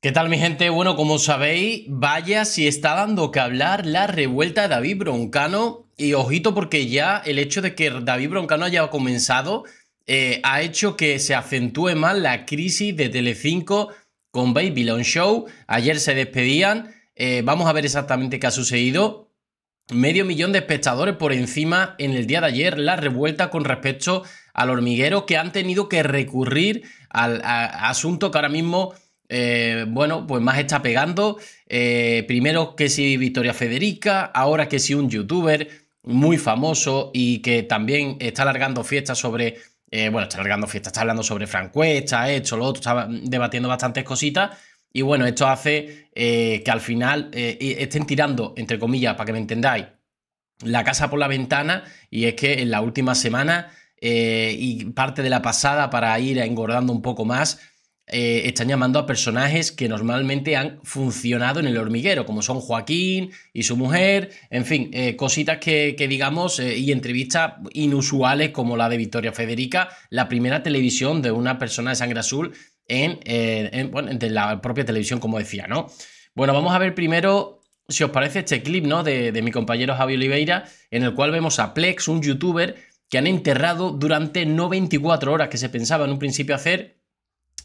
¿Qué tal mi gente? Bueno, como sabéis, vaya si está dando que hablar la revuelta de David Broncano y ojito porque ya el hecho de que David Broncano haya comenzado eh, ha hecho que se acentúe más la crisis de Telecinco con Baby Show. Ayer se despedían, eh, vamos a ver exactamente qué ha sucedido. Medio millón de espectadores por encima en el día de ayer, la revuelta con respecto al hormiguero que han tenido que recurrir al asunto que ahora mismo eh, bueno, pues más está pegando. Eh, primero que si Victoria Federica, ahora que si un youtuber muy famoso y que también está alargando fiestas sobre. Eh, bueno, está alargando fiestas, está hablando sobre Francuesta, está hecho, lo otro, está debatiendo bastantes cositas. Y bueno, esto hace que al final estén tirando, entre comillas, para que me entendáis, la casa por la ventana. Y es que en la última semana y parte de la pasada para ir engordando un poco más. Eh, están llamando a personajes que normalmente han funcionado en el hormiguero, como son Joaquín y su mujer, en fin, eh, cositas que, digamos, eh, y entrevistas inusuales como la de Victoria Federica, la primera televisión de una persona de sangre azul en, la propia televisión, como decía, ¿no? Bueno, vamos a ver primero si os parece, este clip ¿no? De, mi compañero Javi Oliveira, en el cual vemos a Plex, un youtuber que han enterrado durante no 24 horas que se pensaba en un principio hacer,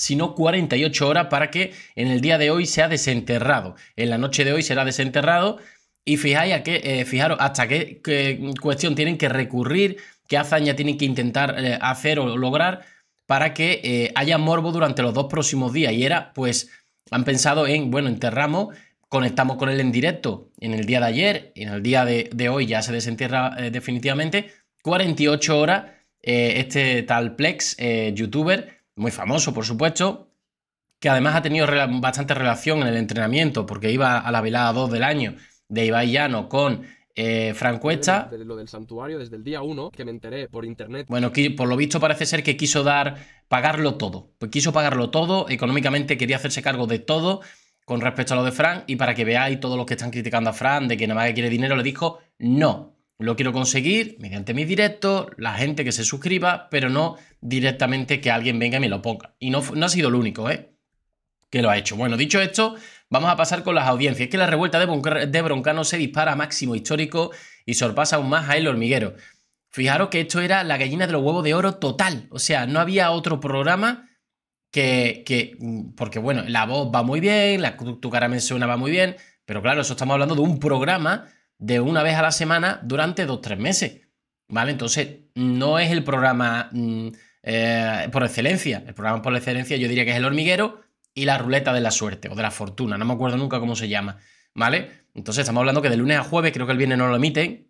sino 48 horas para que en el día de hoy sea desenterrado. En la noche de hoy será desenterrado y fijáis a eh, fijaros hasta qué, cuestión tienen que recurrir, qué hazaña tienen que intentar eh, hacer o lograr para que eh, haya morbo durante los dos próximos días. Y era, pues, han pensado en, bueno, enterramos, conectamos con él en directo en el día de ayer, en el día de, de hoy ya se desentierra definitivamente, 48 horas este tal Plex, youtuber, muy famoso, por supuesto, que además ha tenido bastante relación en el entrenamiento, porque iba a la velada 2 del año de Ibai Llano con eh, Cuesta. lo del santuario desde el día 1, que me enteré por internet. Bueno, por lo visto parece ser que quiso dar, pagarlo todo. Pues quiso pagarlo todo, económicamente quería hacerse cargo de todo con respecto a lo de Fran, y para que veáis todos los que están criticando a Fran de que nada más que quiere dinero, le dijo no. Lo quiero conseguir mediante mi directo, la gente que se suscriba, pero no directamente que alguien venga y me lo ponga. Y no, ha sido el único, ¿eh? Que lo ha hecho. Bueno, dicho esto, vamos a pasar con las audiencias. Es que la revuelta de, Broncano se dispara a máximo histórico y sorpasa aún más a El Hormiguero. Fijaros que esto era la gallina de los huevos de oro total. O sea, no había otro programa que, mm, porque bueno, la voz va muy bien, la, tu cara me suena va muy bien, pero claro, eso estamos hablando de un programa de una vez a la semana durante dos o tres meses. ¿Vale? Entonces, no es el programa mm, eh, por excelencia. El programa por excelencia yo diría que es el hormiguero y la ruleta de la suerte o de la fortuna. No me acuerdo nunca cómo se llama. ¿Vale? Entonces, estamos hablando que de lunes a jueves, creo que el viernes no lo emiten.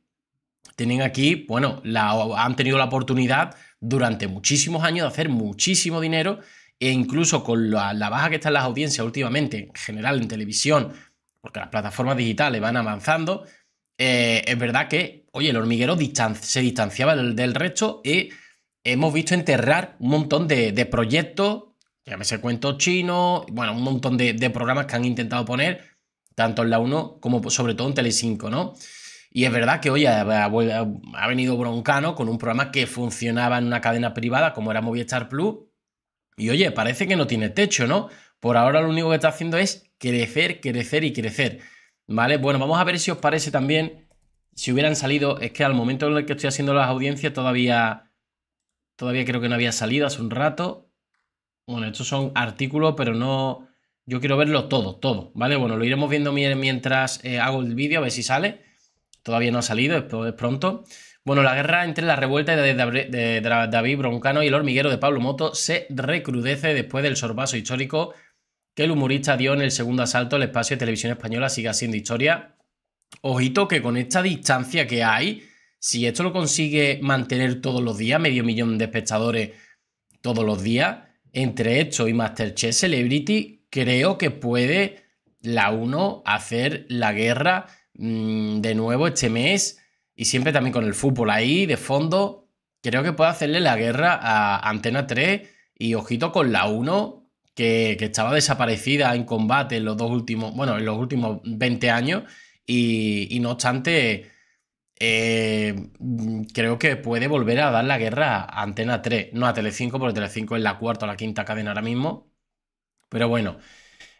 Tienen aquí, bueno, la, han tenido la oportunidad durante muchísimos años de hacer muchísimo dinero e incluso con la, la, baja que están las audiencias últimamente, en general en televisión, porque las plataformas digitales van avanzando, eh, es verdad que, oye, el hormiguero se distanciaba del, resto y hemos visto enterrar un montón de, de proyectos, llámese cuentos chinos, bueno, un montón de, programas que han intentado poner, tanto en la 1 como pues, sobre todo en Tele5, ¿no? Y es verdad que, hoy ha, ha venido Broncano con un programa que funcionaba en una cadena privada como era Movistar Plus. Y oye, parece que no tiene techo, ¿no? Por ahora lo único que está haciendo es crecer, crecer y crecer. ¿Vale? Bueno, vamos a ver si os parece también, si hubieran salido, es que al momento en el que estoy haciendo las audiencias todavía, todavía creo que no había salido hace un rato. Bueno, estos son artículos, pero no, yo quiero verlo todo, todo, ¿vale? Bueno, lo iremos viendo mientras eh, hago el vídeo, a ver si sale. Todavía no ha salido, es pronto. Bueno, la guerra entre la revuelta de, David Broncano y el hormiguero de Pablo Moto se recrudece después del sorbazo histórico el humorista dio en el segundo asalto al espacio de televisión española siga siendo historia. Ojito que con esta distancia que hay, si esto lo consigue mantener todos los días, medio millón de espectadores todos los días, entre esto y Masterchef Celebrity, creo que puede la 1 hacer la guerra mm, de nuevo este mes y siempre también con el fútbol ahí de fondo. Creo que puede hacerle la guerra a Antena 3 y ojito con la 1 que, estaba desaparecida en combate en los dos últimos, bueno, en los últimos 20 años y, no obstante, eh, creo que puede volver a dar la guerra a Antena 3, no a tele Telecinco, porque Tele5 es la cuarta o la quinta cadena ahora mismo, pero bueno.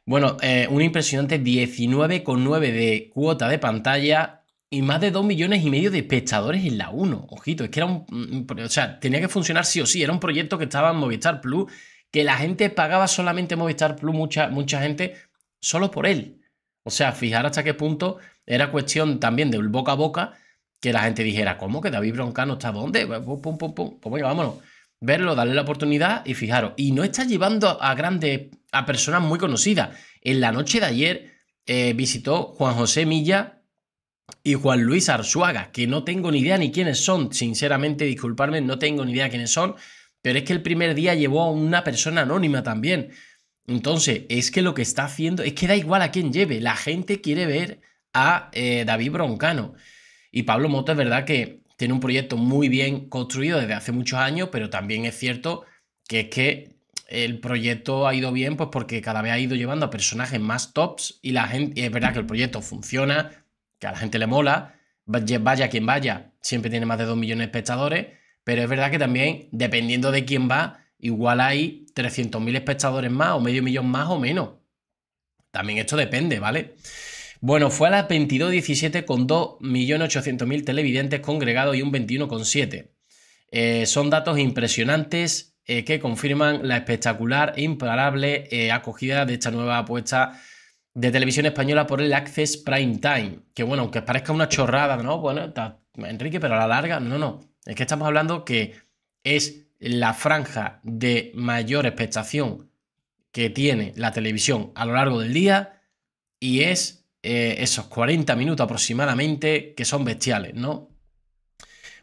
Bueno, eh, un impresionante 19,9 de cuota de pantalla y más de 2 millones y medio de espectadores en la 1. Ojito, es que era un, mm, mm, O sea, tenía que funcionar sí o sí. Era un proyecto que estaba en Movistar Plus que la gente pagaba solamente Movistar Plus, mucha, mucha gente, solo por él. O sea, fijar hasta qué punto era cuestión también de boca a boca que la gente dijera, ¿cómo que David Broncano está dónde? Pum, pum, pum, pum. Pues vámonos. Verlo, darle la oportunidad y fijaros. Y no está llevando a grandes, a personas muy conocidas. En la noche de ayer eh, visitó Juan José Milla y Juan Luis Arzuaga, que no tengo ni idea ni quiénes son. Sinceramente, disculparme, no tengo ni idea quiénes son. Pero es que el primer día llevó a una persona anónima también. Entonces, es que lo que está haciendo, es que da igual a quién lleve, la gente quiere ver a eh, David Broncano. Y Pablo Moto es verdad que tiene un proyecto muy bien construido desde hace muchos años, pero también es cierto que es que el proyecto ha ido bien, pues porque cada vez ha ido llevando a personajes más tops y la gente, es verdad que el proyecto funciona, que a la gente le mola, vaya quien vaya, siempre tiene más de 2 millones de espectadores, pero es verdad que también, dependiendo de quién va, igual hay 300.000 espectadores más o medio millón más o menos. También esto depende, ¿vale? Bueno, fue a las 22.17 con 2.800.000 televidentes congregados y un 21,7. Eh, son datos impresionantes eh, que confirman la espectacular e imparable eh, acogida de esta nueva apuesta de televisión española por el Access Prime Time. Que bueno, aunque parezca una chorrada, ¿no? Bueno, Enrique, pero a la larga, no, no. Es que estamos hablando que es la franja de mayor expectación que tiene la televisión a lo largo del día y es eh, esos 40 minutos aproximadamente que son bestiales, ¿no?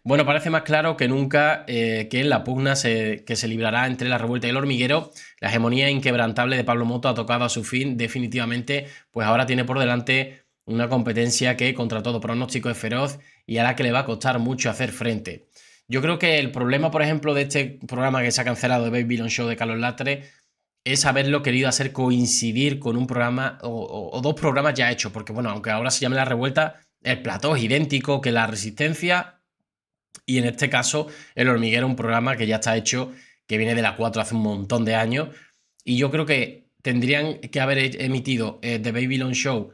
Bueno, parece más claro que nunca eh, que en la pugna que se librará entre la revuelta y el hormiguero, la hegemonía inquebrantable de Pablo Moto ha tocado a su fin definitivamente, pues ahora tiene por delante una competencia que contra todo pronóstico es feroz y a la que le va a costar mucho hacer frente. Yo creo que el problema, por ejemplo, de este programa que se ha cancelado de Baby Show de Carlos Latre es haberlo querido hacer coincidir con un programa o, dos programas ya hechos, porque bueno, aunque ahora se llame la revuelta, el plató es idéntico que la resistencia y en este caso el hormiguero, un programa que ya está hecho, que viene de la 4 hace un montón de años, y yo creo que tendrían que haber emitido The eh, Baby Show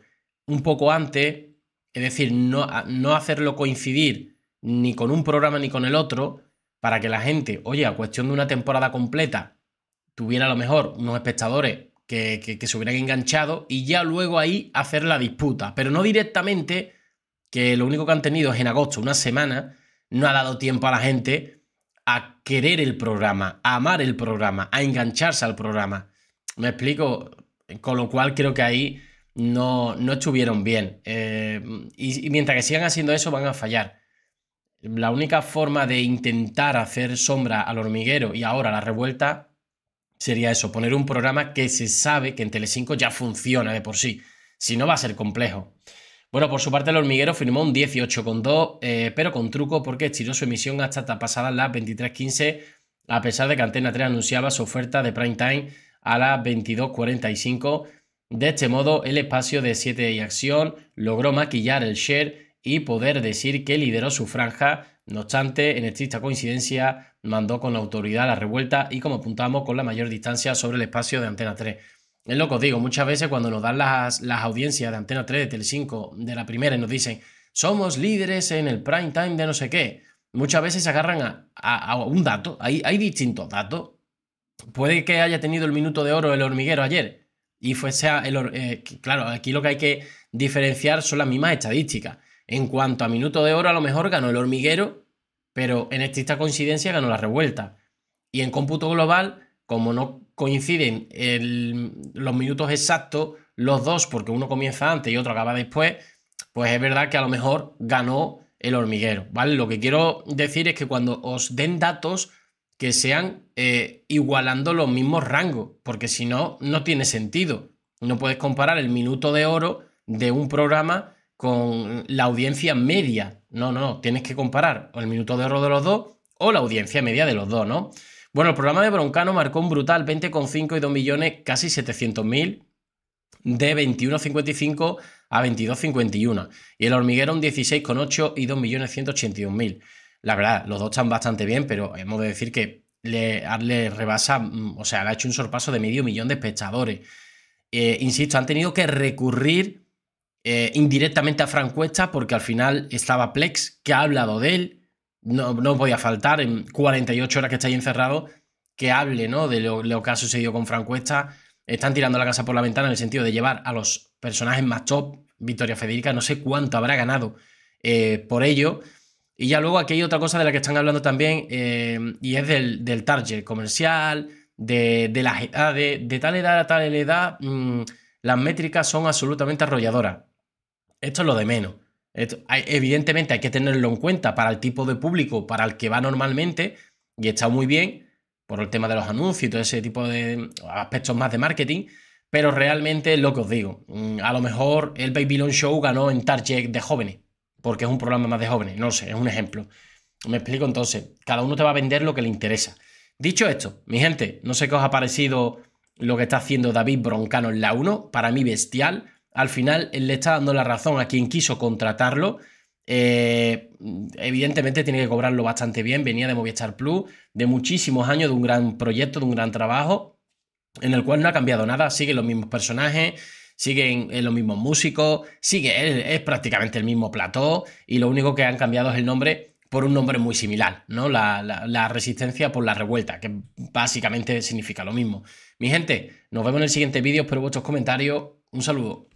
un poco antes, es decir, no, no hacerlo coincidir ni con un programa ni con el otro, para que la gente, oye, a cuestión de una temporada completa, tuviera a lo mejor unos espectadores que, se hubieran enganchado y ya luego ahí hacer la disputa. Pero no directamente, que lo único que han tenido es en agosto, una semana, no ha dado tiempo a la gente a querer el programa, a amar el programa, a engancharse al programa. ¿Me explico? Con lo cual creo que ahí no, no estuvieron bien. Eh, y, mientras que sigan haciendo eso van a fallar la única forma de intentar hacer sombra al hormiguero y ahora la revuelta sería eso, poner un programa que se sabe que en Tele5 ya funciona de por sí. Si no, va a ser complejo. Bueno, por su parte, el hormiguero firmó un 18,2, eh, pero con truco porque estiró su emisión hasta pasada las 23.15, a pesar de que Antena 3 anunciaba su oferta de prime time a las 22.45. De este modo, el espacio de 7 y acción logró maquillar el share y poder decir que lideró su franja. No obstante, en estricta coincidencia, mandó con la autoridad la revuelta y, como apuntamos, con la mayor distancia sobre el espacio de Antena 3. Es lo que os digo, muchas veces cuando nos dan las, las audiencias de Antena 3, de 5 de la primera, y nos dicen, somos líderes en el prime time de no sé qué, muchas veces se agarran a, un dato, hay, hay distintos datos. Puede que haya tenido el minuto de oro el hormiguero ayer y fuese el... Eh, claro, aquí lo que hay que diferenciar son las mismas estadísticas. En cuanto a minuto de oro, a lo mejor ganó el hormiguero, pero en esta coincidencia ganó la revuelta. Y en cómputo global, como no coinciden los minutos exactos, los dos, porque uno comienza antes y otro acaba después, pues es verdad que a lo mejor ganó el hormiguero, ¿vale? Lo que quiero decir es que cuando os den datos que sean eh, igualando los mismos rangos, porque si no, no tiene sentido. No puedes comparar el minuto de oro de un programa con la audiencia media. No, no, tienes que comparar el minuto de oro de los dos o la audiencia media de los dos, ¿no? Bueno, el programa de Broncano marcó un brutal 20,5 y 2 millones, casi 700.000, de 21,55 a 22,51. Y el hormiguero un 16,8 y 2 millones mil. La verdad, los dos están bastante bien, pero hemos de decir que le, rebasa, mm, o sea, ha hecho un sorpaso de medio millón de espectadores. Eh, insisto, han tenido que recurrir eh, indirectamente a Frank Cuesta, porque al final estaba Plex, que ha hablado de él. No, no voy a faltar en 48 horas que está ahí encerrado que hable ¿no? de lo, que ha sucedido con Frank Cuesta. Están tirando la casa por la ventana en el sentido de llevar a los personajes más top. Victoria Federica, no sé cuánto habrá ganado eh, por ello. Y ya luego aquí hay otra cosa de la que están hablando también, eh, y es del, target comercial, de, de de tal edad a tal edad, mm, las métricas son absolutamente arrolladoras. Esto es lo de menos. evidentemente hay que tenerlo en cuenta para el tipo de público para el que va normalmente y está muy bien por el tema de los anuncios y todo ese tipo de aspectos más de marketing, pero realmente es lo que os digo. Mm, a lo mejor el Baby Show ganó en target de jóvenes, porque es un programa más de jóvenes, no sé, es un ejemplo. Me explico entonces, cada uno te va a vender lo que le interesa. Dicho esto, mi gente, no sé qué os ha parecido lo que está haciendo David Broncano en la 1, para mí bestial al final él le está dando la razón a quien quiso contratarlo. Eh, evidentemente tiene que cobrarlo bastante bien, venía de Movistar Plus, de muchísimos años, de un gran proyecto, de un gran trabajo, en el cual no ha cambiado nada, siguen los mismos personajes, siguen eh, los mismos músicos, sigue él, es prácticamente el mismo plató y lo único que han cambiado es el nombre por un nombre muy similar, ¿no? La, la resistencia por la revuelta, que básicamente significa lo mismo. Mi gente, nos vemos en el siguiente vídeo, espero vuestros comentarios, un saludo.